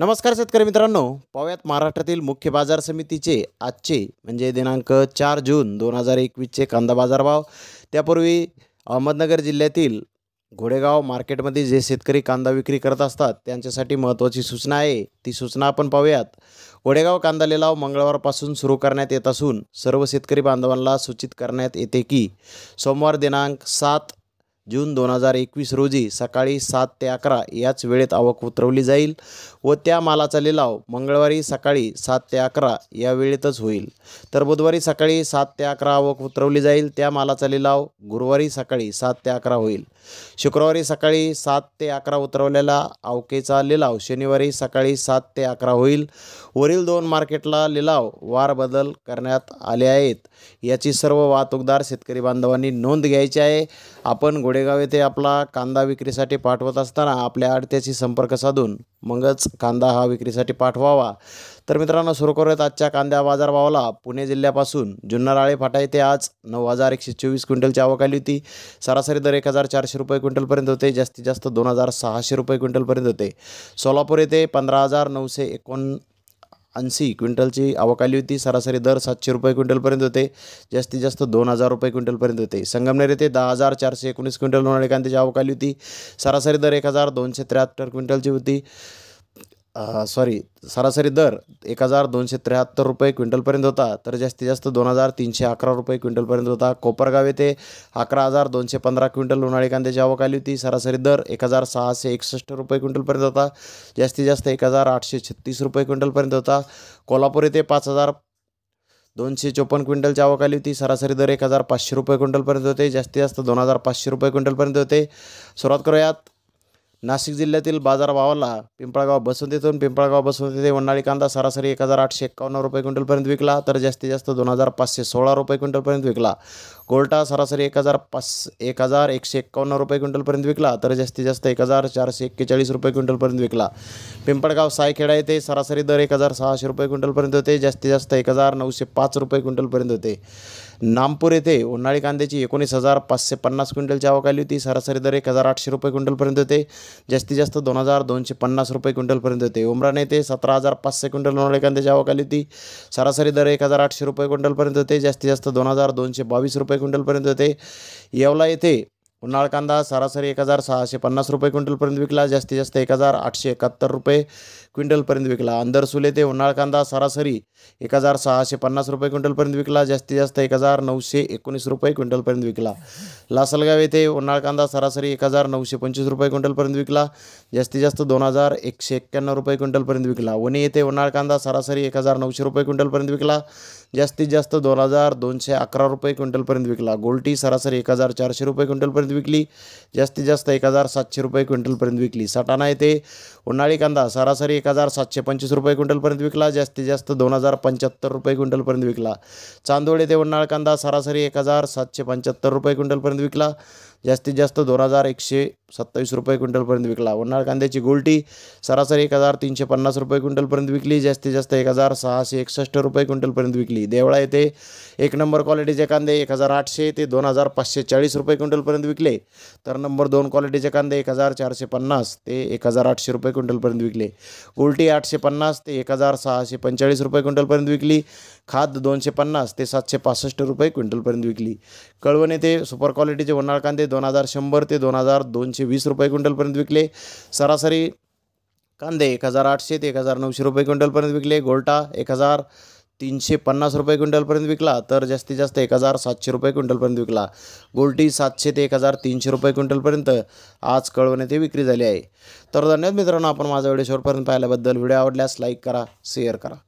नमस्कार शेतकरी मित्रांनो पाहुयात महाराष्ट्रातील मुख्य बाजार समितीचे आजचे म्हणजे दिनांक चार जून दोन हजार एकवीसचे कांदा बाजारभाव त्यापूर्वी अहमदनगर जिल्ह्यातील घोडेगाव मार्केटमध्ये जे शेतकरी कांदा विक्री करत असतात त्यांच्यासाठी महत्त्वाची सूचना आहे ती सूचना आपण पाहूयात घोडेगाव कांदा लिलाव मंगळवारपासून सुरू करण्यात येत असून सर्व शेतकरी बांधवांना सूचित करण्यात येते की सोमवार दिनांक सात जून दोन हजार एकवीस रोजी सकाळी सात ते अकरा याच वेळेत आवक उतरवली जाईल व त्या मालाचा लिलाव मंगळवारी सकाळी सात ते अकरा या वेळेतच होईल तर बुधवारी सकाळी सात ते अकरा आवक उतरवली जाईल त्या मालाचा लिलाव गुरुवारी सकाळी सात ते अकरा होईल शुक्रवारी सकाळी सात ते अकरा उतरवलेला आवकेचा लिलाव शनिवारी सकाळी सात ते अकरा होईल वरील दोन मार्केटला लिलाव वार बदल करण्यात आले आहेत याची सर्व वाहतूकदार शेतकरी बांधवांनी नोंद घ्यायची आहे आपण गोड कोडेगाव येथे आपला कांदा विक्रीसाठी पाठवत असताना आपल्या आडत्याशी संपर्क साधून मगच कांदा हा विक्रीसाठी पाठवावा तर मित्रांनो सुरू करूयात आजच्या कांद्या बाजारभावाला पुणे जिल्ह्यापासून जुन्नर आळे फाटा येथे आज नऊ हजार एकशे चोवीस क्विंटलची आवक आली होती सरासरी दर एक हजार चारशे रुपये क्विंटलपर्यंत होते जास्तीत जास्त दोन हजार सहाशे रुपये क्विंटलपर्यंत होते सोलापूर येथे पंधरा हजार नऊशे एकोण ऐंशी क्विंटलची आवक आली होती सरासरी दर सातशे रुपये क्विंटलपर्यंत होते जास्तीत जास्त दोन हजार रुपये क्विंटलपर्यंत होते संगमनेर येथे दहा हजार चारशे एकोणीस क्विंटल होणारी कांद्याची आवक आली होती सरासरी दर एक हजार दोनशे त्र्याहत्तर क्विंटलची होती सॉरी सरासरी दर एक हजार दोनशे त्र्याहत्तर रुपये क्विंटलपर्यंत होता तर जास्तीत जास्त दोन हजार तीनशे अकरा रुपये क्विंटलपर्यंत होता कोपरगाव येथे अकरा हजार दोनशे पंधरा क्विंटल उन्हाळी कांद्याची आवक आली होती सरासरी दर एक हजार सहाशे एकसष्ट रुपये क्विंटलपर्यंत होता जास्तीत जास्त एक हजार आठशे छत्तीस रुपये क्विंटलपर्यंत होता कोल्हापूर येथे पाच हजार दोनशे चोपन्न क्विंटलची आवक आली होती सरासरी दर एक हजार पाचशे रुपये क्विंटलपर्यंत होते जास्तीत जास्त दोन हजार पाचशे रुपये क्विंटलपर्यंत होते सुरुवात करूयात नाशिक जिल्ह्यातील बाजारभावाला पिंपळगाव बसवंतीतून पिंपळगाव बसवंत येथे उन्हाळी कांदा सरासरी एक हजार आठशे एक्कावन्न रुपये क्विंटलपर्यंत विकला तर जास्तीत जास्त दोन हजार पाचशे सोळा रुपये क्विंटलपर्यंत विकला गोल्टा सरासरी एक हजार पाच एक हजार एकशे एकावन्न रुपये क्विंटलपर्यंत विकला तर जास्तीत जास्त एक हजार चारशे एक्केचाळीस रुपये क्विंटलपर्यंत विकला पिंपळगाव सायखेडा येथे सरासरी दर एक हजार सहाशे रुपये क्विंटलपर्यंत होते जास्तीत जास्त एक हजार नऊशे पाच रुपये क्विंटलपर्यंत होते नामपूर येथे उन्हाळी कांद्याची एकोणीस हजार पाचशे पन्नास क्विंटलची आवक आली होती सरासरी दर एक हजार आठशे रुपये क्विंटलपर्यंत होते जास्तीत जास्त दोन हजार दोनशे पन्नास रुपये क्विंटलपर्यंत होते उमराणा येथे सतरा हजार पाचशे क्विंटल उन्हाळी कांद्याची आवक आली होती सरासरी दर एक हजार आठशे रुपये क्विंटलपर्यंत होते जास्तीत जास्त दोन हजार दोनशे बावीस रुपये क्विंटलपर्यंत होते येवला येथे उन्हाळ कांदा सरासरी एक हजार सहाशे पन्नास रुपये क्विंटलपर्यंत विकला जास्तीत जास्त एक हजार आठशे एकाहत्तर रुपये क्विंटलपर्यंत विकला अंदर ते उन्हाळ कांदा सरासरी एक हजार सहाशे पन्नास रुपये क्विंटलपर्यंत विकला जास्तीत जास्त एक हजार नऊशे एकोणीस रुपये क्विंटलपर्यंत विकला लासलगाव येथे उन्हाळ कांदा सरासरी एक हजार नऊशे पंचवीस रुपये क्विंटलपर्यंत विकला जास्तीत जास्त दोन हजार एकशे एक्क्याण्णव रुपये क्विंटलपर्यंत विकला वणी येथे उन्हाळ कांदा सरासरी एक हजार नऊशे रुपये क्विंटलपर्यंत विकला जास्तीत जास्त दोन हजार दोनशे अकरा रुपये क्विंटलपर्यंत विकला गोल्टी सरासरी एक हजार चारशे रुपये क्विंटलपर्यंत विकली जास्तीत जास्त एक हजार सातशे रुपये क्विंटलपर्यंत विकली सटाणा येथे उन्हाळी कांदा सरासरी एक हजार सातशे पंचवीस रुपये क्विंटलपर्यंत विकला जास्तीत जास्त दोन हजार पंच्याहत्तर रुपये क्विंटलपर्यंत विकला चांदोळे ते उन्हाळ कांदा सरासरी एक हजार सातशे पंच्याहत्तर रुपये क्विंटलपर्यंत विकला जास्तीत जास्त दोन हजार एकशे सत्तावीस रुपये क्विंटलपर्यंत विकला उन्हाळ कांद्याची गोल्टी सरासरी एक हजार तीनशे पन्नास रुपये क्विंटलपर्यंत विकली जास्तीत जास्त एक हजार सहाशे एकसष्ट रुपये क्विंटलपर्यंत विकली देवळा येथे एक नंबर क्वालिटीचे कांदे एक हजार आठशे ते दोन हजार पाचशे चाळीस रुपये क्विंटलपर्यंत विकले तर नंबर दोन क्वालिटीचे कांदे एक हजार चारशे पन्नास ते एक हजार आठशे रुपये क्विंटलपर्यंत विकले उलटी आठशे पन्नास ते एक हजार सहाशे पंचेचाळीस रुपये क्विंटलपर्यंत विकली खाद दोनशे पन्नास ते सातशे पासष्ट रुपये क्विंटलपर्यंत विकली कळवण येथे सुपर क्वालिटीचे उन्हाळ कांदे दोन हजार शंभर ते दोन हजार दोनशे वीस रुपये क्विंटलपर्यंत विकले सरासरी कांदे एक हजार आठशे ते एक हजार नऊशे रुपये क्विंटलपर्यंत विकले गोल्टा एक हजार तीनशे पन्नास रुपये क्विंटलपर्यंत विकला तर जास्तीत जास्त एक हजार सातशे रुपये क्विंटलपर्यंत विकला गोल्टी सातशे ते एक हजार तीनशे रुपये क्विंटलपर्यंत आज कळवण्यात ते विक्री झाली आहे तर धन्यवाद मित्रांनो आपण माझा व्हिडिओ शेवटपर्यंत पाहिल्याबद्दल व्हिडिओ आवडल्यास लाईक करा शेअर करा